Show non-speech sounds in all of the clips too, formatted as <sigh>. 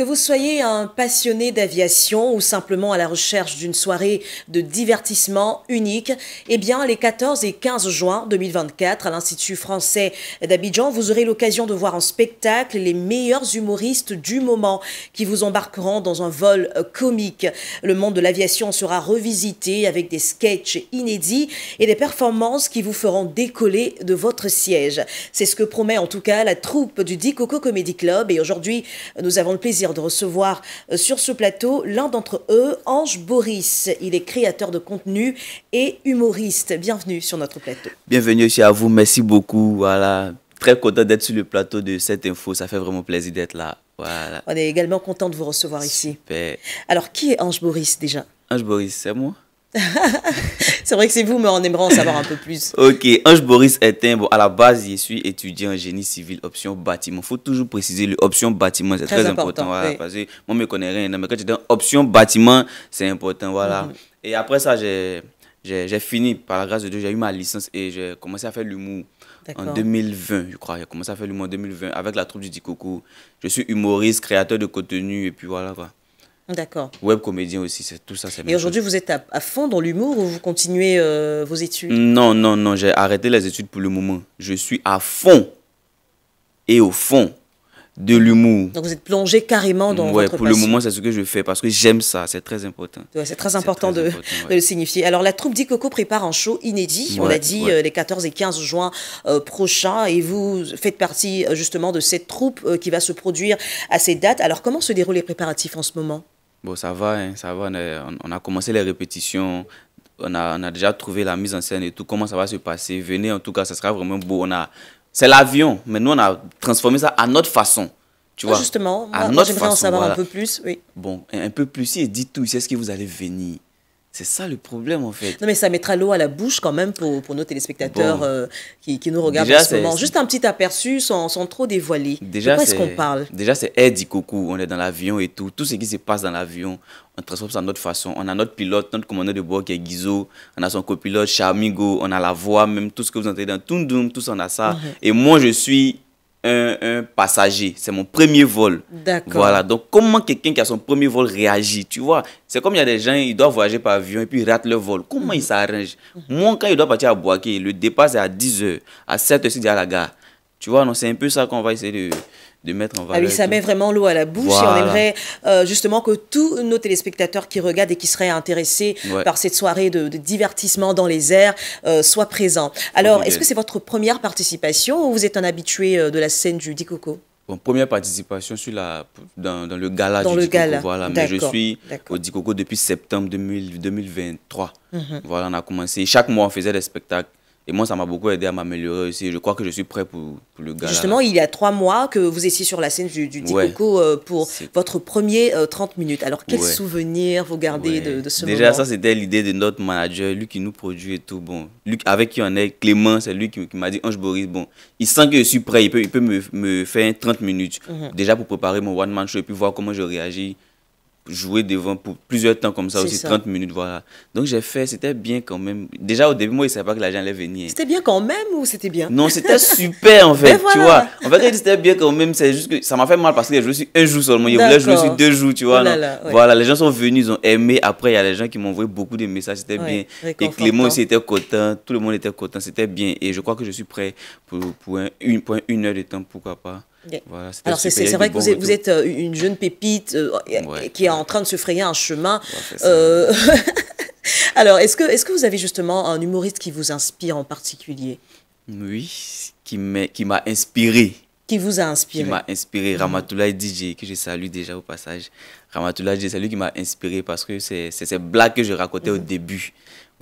Que vous soyez un passionné d'aviation ou simplement à la recherche d'une soirée de divertissement unique, eh bien, les 14 et 15 juin 2024, à l'Institut français d'Abidjan, vous aurez l'occasion de voir en spectacle les meilleurs humoristes du moment qui vous embarqueront dans un vol euh, comique. Le monde de l'aviation sera revisité avec des sketchs inédits et des performances qui vous feront décoller de votre siège. C'est ce que promet en tout cas la troupe du Dicoco Comedy Club et aujourd'hui, nous avons le plaisir de recevoir euh, sur ce plateau l'un d'entre eux, Ange Boris. Il est créateur de contenu et humoriste. Bienvenue sur notre plateau. Bienvenue aussi à vous, merci beaucoup. Voilà, très content d'être sur le plateau de cette info. Ça fait vraiment plaisir d'être là. Voilà. On est également content de vous recevoir ici. Alors, qui est Ange Boris déjà Ange Boris, c'est moi. <laughs> c'est vrai que c'est vous, mais on aimerait en savoir un peu plus. Ok, Ange Boris Etin, bon, à la base, je suis étudiant en génie civil, option bâtiment. faut toujours préciser l'option bâtiment, c'est très, important. moi, je ne connais rien, mais quand tu dis option bâtiment, c'est important. voilà. Mhm. Et après ça, j'ai fini, par la grâce de Dieu, j'ai eu ma licence et j'ai commencé à faire l'humour en 2020, je crois. J'ai commencé à faire l'humour en 2020 avec la troupe du Dikoko. Je suis humoriste, créateur de contenu, et puis voilà quoi. D'accord. Web comédien aussi, c'est tout ça. Et aujourd'hui, vous êtes à, fond dans l'humour ou vous continuez euh, vos études Non, non, non, j'ai arrêté les études pour le moment. Je suis à fond et au fond de l'humour. Donc vous êtes plongé carrément dans ouais, Oui, pour le moment, c'est ce que je fais parce que j'aime ça, c'est très important. c'est très important, de, le signifier. Alors la troupe Coco prépare un show inédit, on l'a dit, euh, les 14 et 15 juin euh, prochains et vous faites partie justement de cette troupe qui va se produire à ces dates. Alors comment se déroulent les préparatifs en ce moment Bon, ça va, hein, ça va. On, a commencé les répétitions. On a, déjà trouvé la mise en scène et tout. Comment ça va se passer Venez, en tout cas, ça sera vraiment beau. On a, c'est l'avion, mais nous on a transformé ça à notre façon. Tu vois, justement, à notre façon, en savoir un peu plus. Oui. Bon, un peu plus. Si dites tout, c'est ce que vous allez venir. C'est ça le problème en fait. Non mais ça mettra l'eau à la bouche quand même pour, pour nos téléspectateurs euh, qui, nous regardent justement Juste un petit aperçu sans, sans trop dévoiler. Déjà, quoi est-ce qu'on parle Déjà c'est Eddie Coucou, on est dans l'avion et tout. Tout ce qui se passe dans l'avion, on transforme ça de notre façon. On a notre pilote, notre commandant de bord qui est Guizot, on a son copilote Charmigo, on a la voix, même tout ce que vous entendez dans Tundum, tout ça on a ça. Mhm. Et moi je suis un, passager. C'est mon premier vol. D'accord. Voilà. Donc, comment quelqu'un qui a son premier vol réagit Tu vois, c'est comme il y a des gens, ils doivent voyager par avion et puis ils ratent le vol. Comment ils s'arrangent mhm. Moi, quand ils doivent partir à Boaké, le départ, c'est à 10h. À 7h, c'est à la gare. Tu vois, non, c'est un peu ça qu'on va essayer de, de mettre en ah valeur. oui, ça met vraiment l'eau à la bouche et on aimerait euh, justement que tous nos téléspectateurs qui regardent et qui seraient intéressés par cette soirée de, divertissement dans les airs euh, soient présents. Alors, est-ce que c'est votre première participation ou vous êtes un habitué euh, de la scène du Dicoco première participation sur la, dans, le gala du Voilà, mais je suis au Dicoco depuis septembre 2023. Mhm. Voilà, on a commencé. Chaque mois, on faisait des spectacles et moi, ça m'a beaucoup aidé à m'améliorer aussi. Je crois que je suis prêt pour, pour le gars. Justement, il y a trois mois que vous étiez sur la scène du, du euh, pour votre premier 30 euh, minutes. Alors, quels souvenir souvenirs vous gardez de, ce Déjà, moment Déjà, ça, c'était l'idée de notre manager, lui qui nous produit et tout. Bon, avec qui on est, Clément, c'est lui qui, m'a dit Ange Boris, bon, il sent que je suis prêt, il peut, il peut me, me faire 30 minutes. Mhm. Déjà pour préparer mon one-man show et puis voir comment je réagis jouer devant pour plusieurs temps comme ça aussi, 30 minutes, voilà. Donc j'ai fait, c'était bien quand même. Déjà au début, moi, il ne savais pas que gens allait venir. C'était bien quand même ou c'était bien Non, c'était super en <laughs> fait, tu vois. En fait, c'était bien quand même, c'est juste que ça m'a fait mal parce que je joué sur un jour seulement, je voulait jouer sur deux jours, tu vois. Oh voilà, les gens sont venus, ils ont aimé. Après, il y a les gens qui m'ont envoyé beaucoup de messages, c'était bien. Et Clément aussi était content, tout le monde était content, c'était bien. Et je crois que je suis prêt pour, pour, une, pour une heure de temps, pourquoi pas. Alors, c'est vrai que vous êtes, euh, une jeune pépite euh, qui est en train de se frayer un chemin. Euh, <laughs> Alors, est-ce que, est que vous avez justement un humoriste qui vous inspire en particulier Oui, qui m'a inspiré. Qui vous a inspiré Qui m'a inspiré. Mhm. Ramatoulaye DJ, que je salue déjà au passage. Ramatoulaye DJ, c'est lui qui m'a inspiré parce que c'est ces blagues que je racontais au mhm. début.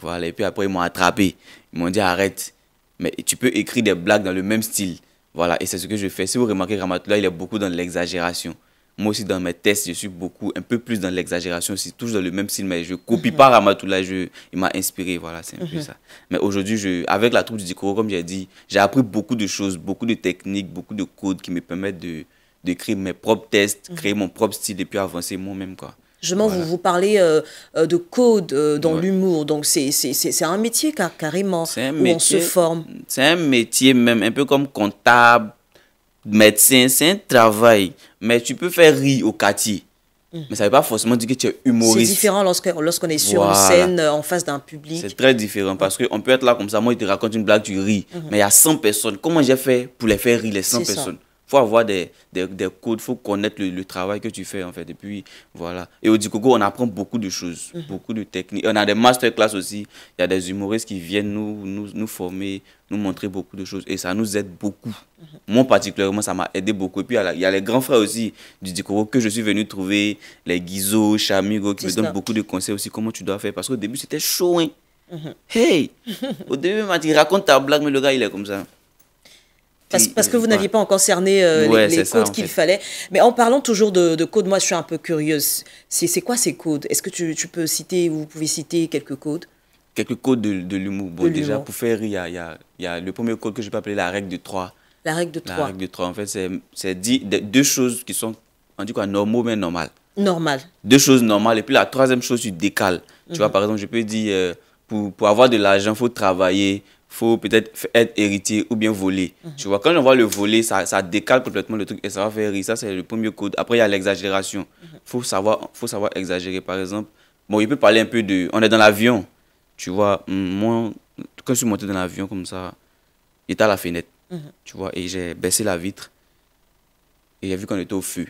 Voilà, et puis après, ils m'ont attrapé. Ils m'ont dit arrête, mais tu peux écrire des blagues dans le même style. Voilà, et c'est ce que je fais. Si vous remarquez, Ramatoula, il est beaucoup dans l'exagération. Moi aussi, dans mes tests, je suis beaucoup, un peu plus dans l'exagération. C'est toujours dans le même style, mais je copie pas Ramatoula. Je, il m'a inspiré, voilà, c'est un peu mhm. ça. Mais aujourd'hui, avec la troupe du Dikoro, comme j'ai dit, j'ai appris beaucoup de choses, beaucoup de techniques, beaucoup de codes qui me permettent de, créer mes propres tests, mhm. créer mon propre style et puis avancer moi-même, quoi. Je m'en vous, vous parlez euh, euh, de code euh, dans l'humour, donc c'est un métier car, carrément, où on se forme. C'est un métier même, un peu comme comptable, médecin, c'est un travail. Mais tu peux faire rire au quartier. Hmm. Mais ça ne veut pas forcément dire que tu es humoriste. C'est différent lorsqu'on est sur une scène, en face d'un public. C'est très différent parce qu'on peut être là comme ça, moi je te raconte une blague, tu ris. Hmm. Mais il y a 100 personnes. Comment j'ai fait pour les faire rire les 100 personnes faut avoir des, des, des codes, il faut connaître le, travail que tu fais, en fait. Et voilà. Et au Dikogo, on apprend beaucoup de choses, mhm. beaucoup de techniques. On a des masterclass aussi. Il y a des humoristes qui viennent nous, nous, nous, former, nous montrer beaucoup de choses. Et ça nous aide beaucoup. Mhm. Moi, particulièrement, ça m'a aidé beaucoup. Et puis, il y a les grands frères aussi du Dikogo que je suis venu trouver, les Guizot, Chamigo, qui me donnent beaucoup de conseils aussi, comment tu dois faire. Parce qu'au début, c'était chaud, hein. Mhm. Hey! <laughs> au début, il raconte ta blague, mais le gars, il est comme ça. Parce, que vous euh, n'aviez pas encore cerné euh, les, codes qu'il fallait. Mais en parlant toujours de, codes, moi je suis un peu curieuse. C'est quoi ces codes Est-ce que tu, peux citer, vous pouvez citer quelques codes Quelques codes de, l'humour. Bon, déjà, pour faire il y a, le premier code que je peux appeler la règle de trois. La règle de trois. La règle de trois, en fait, c'est deux choses qui sont, on dit quoi, normaux mais normales. Normales. Deux choses normales. Et puis la troisième chose, tu décales. Tu mhm. vois, par exemple, je peux dire, euh, pour, pour avoir de l'argent, il faut travailler, faut peut-être être héritier ou bien voler. Mhm. Tu vois, quand on voit le voler, ça, décale complètement le truc et ça va faire rire. Ça, c'est le premier code. Après, il y a l'exagération. Il mhm. faut, savoir, faut savoir exagérer. Par exemple, bon, il peut parler un peu de. On est dans l'avion. Tu vois, moi, quand je suis monté dans l'avion comme ça, était à la fenêtre. Mhm. Tu vois, et j'ai baissé la vitre et j'ai vu qu'on était au feu.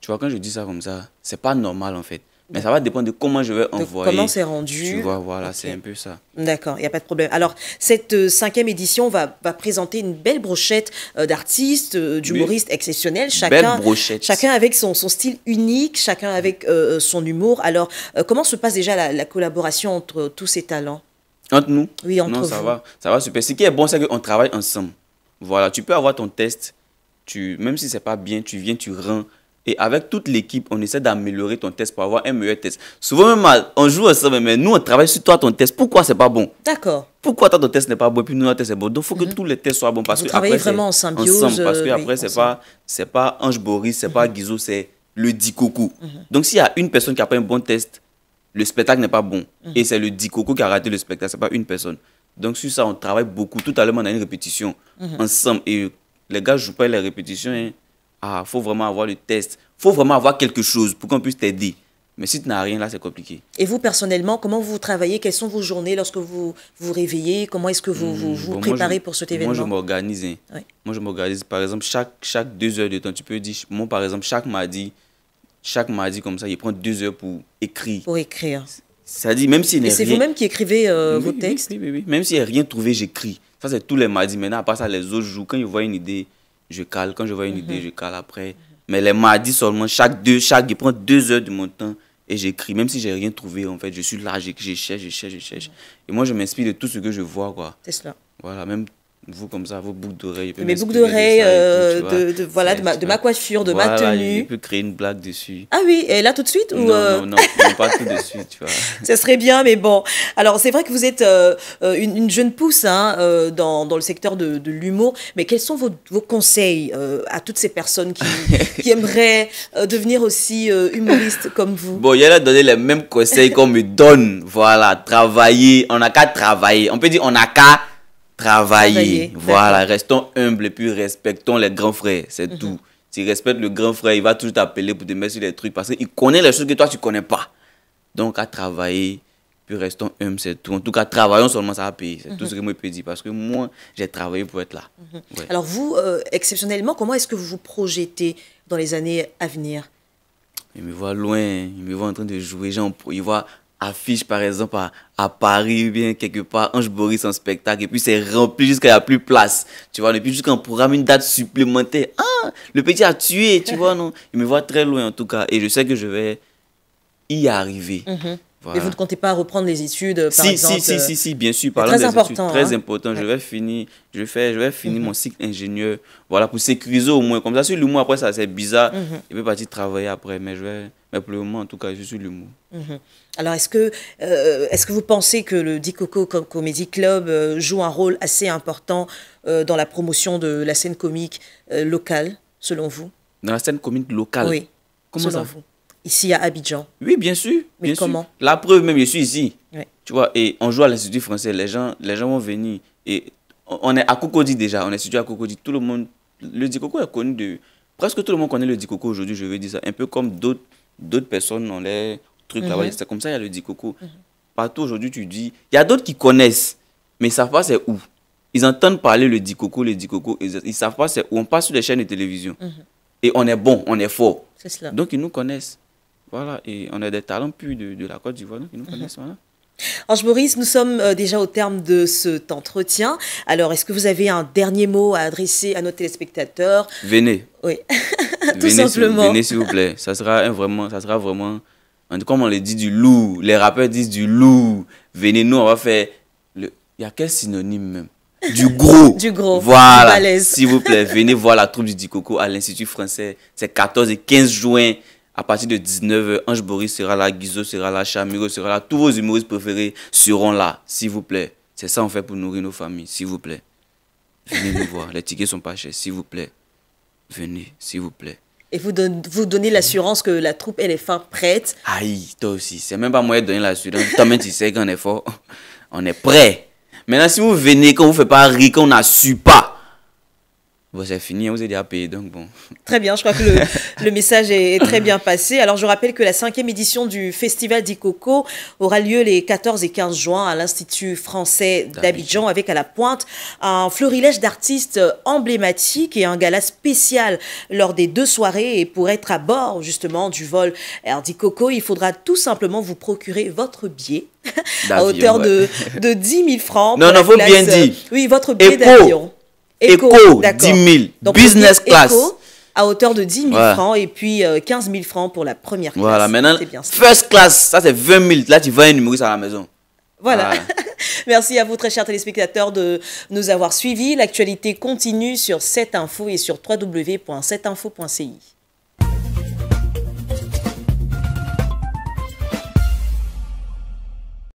Tu vois, quand je dis ça comme ça, c'est pas normal en fait. Mais ça va dépendre de comment je vais envoyer. comment c'est rendu. Tu vois, voilà, c'est un peu ça. D'accord, il n'y a pas de problème. Alors, cette euh, cinquième édition va, va, présenter une belle brochette euh, d'artistes, euh, d'humoristes exceptionnels. Chacun, belle brochette. Chacun avec son, style unique, chacun avec son humour. Alors, comment se passe déjà la, collaboration entre tous ces talents Entre nous Oui, entre non, ça Va, ça va super. Ce qui est bon, c'est qu'on travaille ensemble. Voilà, tu peux avoir ton test. Tu, même si c'est pas bien, tu viens, tu rends et avec toute l'équipe, on essaie d'améliorer ton test pour avoir un meilleur test. Souvent, même, on joue ensemble, mais nous, on travaille sur toi, ton test. Pourquoi c'est pas bon D'accord. Pourquoi toi, ton test n'est pas bon et puis nous, notre test est bon Donc, il faut que mhm. tous les tests soient bons. Parce Vous que travaillez après, vraiment en symbiose. Ensemble, parce que euh, après, c'est pas, pas Ange Boris, c'est n'est pas mhm. Guizot, c'est le dit mhm. Donc, s'il y a une personne qui a pas un bon test, le spectacle n'est pas bon. Et c'est le Dikoku qui a raté le spectacle, c'est pas une personne. Donc, sur ça, on travaille beaucoup. Tout à l'heure, on a une répétition ensemble. Et les gars, je joue pas les répétitions. Hein ah, faut vraiment avoir le test. Faut vraiment avoir quelque chose pour qu'on puisse t'aider. Mais si tu n'as rien, là, c'est compliqué. Et vous, personnellement, comment vous travaillez Quelles sont vos journées lorsque vous vous réveillez Comment est-ce que vous vous, hmm, préparez pour cet événement Moi, je m'organise. Hein. Moi, je m'organise. Par exemple, chaque, chaque deux heures de temps, tu peux dire, moi, par exemple, chaque mardi, chaque mardi, comme ça, il prend deux heures pour écrire. Pour écrire. Ça dit, même si. a rien... c'est vous-même qui écrivez euh, vos textes oui, oui, oui. Même s'il n'y a rien trouvé, j'écris. Ça, c'est tous les mardis. Maintenant, à part ça, les autres jours, quand il voit une idée, je cale. Quand je vois une idée, mhm. je cale après. Mais les mardis seulement, chaque deux, chaque, je prends deux heures de mon temps et j'écris, même si j'ai rien trouvé, en fait, je suis là, je, je cherche, je cherche, je cherche. Et moi, je m'inspire de tout ce que je vois, quoi. C'est cela. Voilà, même vous comme ça, vos boucles d'oreilles. Mes boucles d'oreilles, euh, de, voilà, de ma, de, ma, coiffure, de ma tenue. Il peut créer une blague dessus. Ah oui, et là tout de suite euh, non, non, non, pas tout de suite, tu vois. <laughs> Ça serait bien, mais bon. Alors c'est vrai que vous êtes euh, une, jeune pousse hein, dans, dans, le secteur de, l'humour, mais quels sont vos, vos conseils à toutes ces personnes qui, qui <laughs> aimeraient devenir aussi humoristes comme vous Bon, il y a donné les mêmes conseils qu'on me donne. Voilà, travailler, on n'a qu'à travailler. On peut dire on n'a qu'à travailler. Voilà, restons humbles et puis respectons les grands frères, c'est mhm. tout. Tu respectes le grand frère, il va toujours t'appeler pour te mettre sur des trucs parce qu'il connaît les choses que toi, tu ne connais pas. Donc, à travailler, puis restons humbles, c'est tout. En tout cas, travaillons seulement, ça va payer. C'est tout mhm. ce que moi, je peux dire parce que moi, j'ai travaillé pour être là. Mhm. Alors, vous, euh, exceptionnellement, comment est-ce que vous vous projetez dans les années à venir Il me voit loin, il me voit en train de jouer, il voit affiche, par exemple, à, Paris ou bien quelque part, Ange Boris en spectacle, et puis c'est rempli jusqu'à la plus place. Tu vois, depuis jusqu'à un programme une date supplémentaire. Ah, le petit a tué, tu vois, non Il me voit très loin en tout cas, et je sais que je vais y arriver. Mhm vous ne comptez pas reprendre les études, par exemple si, si, si, bien sûr. par très important, très hein. important. Je vais finir, je je vais finir mon mhm. cycle ingénieur. Voilà, pour sécuriser au moins. Comme ça, sur l'humour, après, ça, c'est bizarre. Mhm. Je vais partir travailler après. Mais, je vais, mais pour le moment, en tout cas, je suis l'humour. Mhm. Alors, est-ce que, euh, que vous pensez que le Dicoco Comedy Club euh, joue un rôle assez important euh, dans la promotion de la scène comique locale, selon vous Dans la scène comique locale Oui. Comment ça vous Ici à Abidjan Oui, bien sûr. Mais comment La preuve même, je suis ici. Ouais. Tu vois, et on joue à l'Institut français, les gens, les gens vont venir. Et on est à Cocody déjà, on est situé à Cocody. Tout le monde, le Dikoko est connu de... Presque tout le monde connaît le Dikoko aujourd'hui, je veux dire ça. Un peu comme d'autres d'autres personnes ont les trucs là-bas. Mhm. C'est comme ça, il y a le Dikoko. Partout aujourd'hui, tu dis... Il y a d'autres qui connaissent, mais ils ne savent pas c'est où. Ils entendent parler le Dikoko, le Dikoko. Ils ne savent pas c'est où. On passe sur les chaînes de télévision. Mhm. Et on est bon, on est fort. C'est cela. Donc ils nous connaissent. Voilà, et on a des talents plus de, de la Côte d'Ivoire qui nous mhm. connaissent. Ange Maurice, nous sommes euh, déjà au terme de cet entretien. Alors, est-ce que vous avez un dernier mot à adresser à nos téléspectateurs Venez. Oui, <laughs> tout simplement. venez, s'il vous plaît. Ça sera, un, vraiment, ça sera vraiment, comme on le dit, du loup. Les rappeurs disent du loup. Venez, nous, on va faire. Le... Il y a quel synonyme même du <laughs> gros. du gros. Voilà. S'il vous plaît, venez voir la troupe du Dicoco à l'Institut français. C'est 14 et 15 juin. À partir de 19h, Ange Boris sera là, Guizot sera là, Chamiro sera là, tous vos humoristes préférés seront là, s'il vous plaît. C'est ça qu'on fait pour nourrir nos familles, s'il vous plaît. Venez nous voir, les tickets sont pas chers, s'il vous plaît. Venez, s'il vous plaît. Et vous, donnez l'assurance que la troupe, et est fin prête. Aïe, toi aussi, c'est même pas moyen de donner l'assurance. Toi-même, tu sais qu'on est fort, on est prêt. Maintenant, si vous venez, quand vous fait pas rire, qu'on n'assure pas, Bon, c'est fini, on hein, vous a à payer. donc bon. Très bien, je crois que le, <laughs> message est, très bien passé. Alors, je rappelle que la cinquième édition du Festival d'Icoco aura lieu les 14 et 15 juin à l'Institut français d'Abidjan, avec à la pointe un florilège d'artistes emblématiques et un gala spécial lors des deux soirées. Et pour être à bord, justement, du vol d'Icoco, il faudra tout simplement vous procurer votre billet <laughs> à hauteur de, 10 000 francs. Non, non, vous bien dit. Oui, votre billet d'avion. Éco, 10 000. Donc, business class. à hauteur de 10 000 francs et puis 15 euh, 000 francs pour la première classe. Voilà, maintenant, bien first class, ça c'est 20 000. Là, tu vas un ça à la maison. Voilà. <laughs> Merci à vous, très chers téléspectateurs, de nous avoir suivis. L'actualité continue sur 7info et sur www.7info.ci.